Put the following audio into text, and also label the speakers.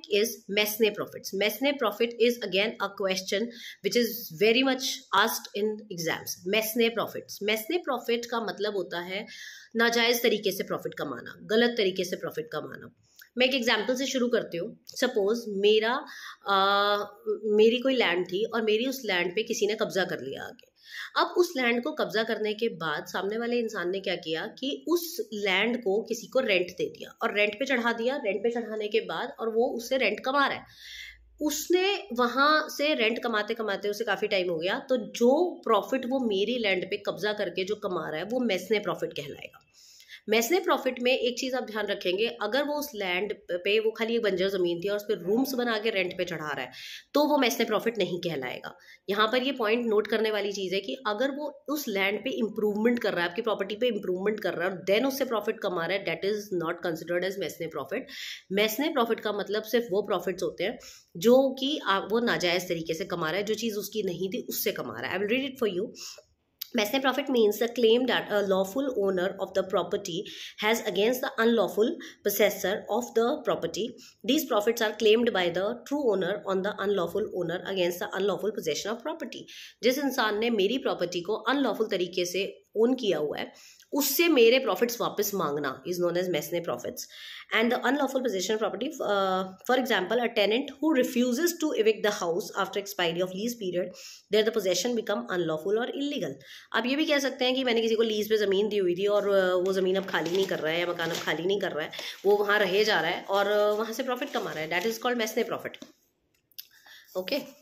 Speaker 1: topic is Mesne profits. Mesne profit is again a question which is very much asked in exams. Mesne profits. Mesne profit ka matlab hota hai najayaz tarike se profit kamana galat tarike se profit kamana मैं एक example से शुरू करती हूँ suppose मेरा आ, मेरी कोई land थी और मेरी उस लैंड पे किसी ने कब्जा कर लिया आगे अब उस लैंड को कब्जा करने के बाद सामने वाले इंसान ने क्या किया कि उस लैंड को किसी को रेंट दे दिया और रेंट पे चढ़ा दिया रेंट पे चढ़ाने के बाद और वो उससे रेंट कमा रहा है उसने वहाँ से रेंट कमाते कमाते उसे काफ़ी टाइम हो गया तो जो प्रॉफिट वो मेरी लैंड पे कब्जा करके जो कमा रहा है वो मैसने प्रॉफिट कहलाएगा मैसने प्रॉफिट में एक चीज़ आप ध्यान रखेंगे अगर वो उस लैंड पे वो खाली एक बंजर ज़मीन थी और उस पर रूम्स बना के रेंट पे चढ़ा रहा है तो वो मैसने प्रॉफिट नहीं कहलाएगा यहाँ पर ये पॉइंट नोट करने वाली चीज़ है कि अगर वो उस लैंड पे इंप्रूवमेंट कर रहा है आपकी प्रॉपर्टी पे इंप्रूवमेंट कर रहा है और देन उससे प्रॉफिट कमा रहा है that is not considered as mesne profit mesne profit का मतलब सिर्फ वो प्रॉफिट्स होते हैं जो कि वो नाजायज़ तरीके से कमा रहा है जो चीज़ उसकी नहीं थी उससे कमा रहा है I will read it for you वैसे profit means the claim that a lawful owner of the property has against the unlawful possessor of the property this profits are claimed by the true owner on the unlawful owner against the unlawful possession of property जिस इंसान ने मेरी property को unlawful तरीके से own किया हुआ है उससे मेरे प्रॉफिट्स वापस मांगना is known as mesne profits and the unlawful possession property for example a tenant who refuse to evict the house after expiry of lease period there the possession become unlawful और illegal आप ये भी कह सकते हैं कि मैंने किसी को लीज पे ज़मीन दी हुई थी और uh, वो ज़मीन अब खाली नहीं कर रहा है या मकान अब खाली नहीं कर रहा है वो वहाँ रहे जा रहा है और uh, वहाँ से प्रॉफिट कमा रहा है that is called mesne profit okay okay?